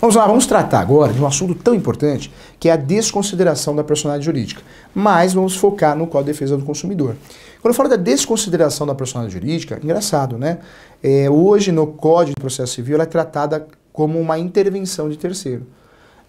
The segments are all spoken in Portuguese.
Vamos lá, vamos tratar agora de um assunto tão importante que é a desconsideração da personalidade jurídica, mas vamos focar no Código de é Defesa do Consumidor. Quando eu falo da desconsideração da personalidade jurídica, engraçado, né? É, hoje no Código de Processo Civil ela é tratada como uma intervenção de terceiro.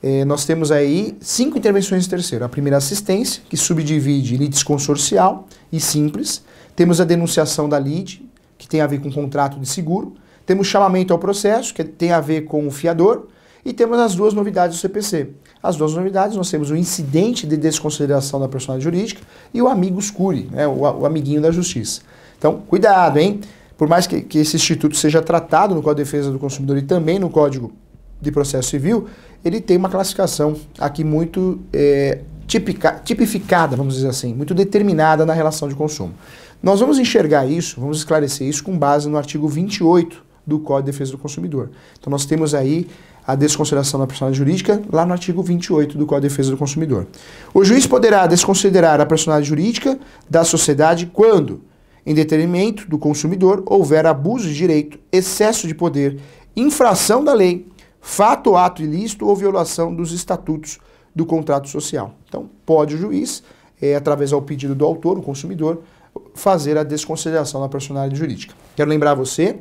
É, nós temos aí cinco intervenções de terceiro. A primeira assistência, que subdivide litis consorcial e simples. Temos a denunciação da lid, que tem a ver com contrato de seguro. Temos chamamento ao processo, que tem a ver com o fiador. E temos as duas novidades do CPC. As duas novidades, nós temos o incidente de desconsideração da personalidade jurídica e o amigo escure, né, o, o amiguinho da justiça. Então, cuidado, hein? Por mais que, que esse instituto seja tratado no Código de Defesa do Consumidor e também no Código de Processo Civil, ele tem uma classificação aqui muito é, tipica, tipificada, vamos dizer assim, muito determinada na relação de consumo. Nós vamos enxergar isso, vamos esclarecer isso com base no artigo 28 do Código de Defesa do Consumidor. Então nós temos aí a desconsideração da personalidade jurídica lá no artigo 28 do Código de Defesa do Consumidor. O juiz poderá desconsiderar a personalidade jurídica da sociedade quando, em detrimento do consumidor, houver abuso de direito, excesso de poder, infração da lei, fato ou ato ilícito ou violação dos estatutos do contrato social. Então, pode o juiz, é, através ao pedido do autor, o consumidor, fazer a desconsideração da personalidade jurídica. Quero lembrar você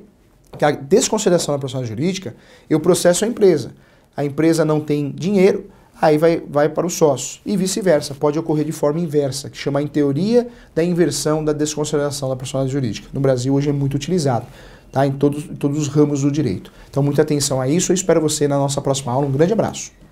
que a desconsideração da pessoa jurídica, eu processo a empresa. A empresa não tem dinheiro, aí vai, vai para o sócio. E vice-versa, pode ocorrer de forma inversa, que chama em teoria da inversão da desconsideração da personalidade jurídica. No Brasil hoje é muito utilizado, tá? em todos, todos os ramos do direito. Então muita atenção a isso, eu espero você na nossa próxima aula. Um grande abraço.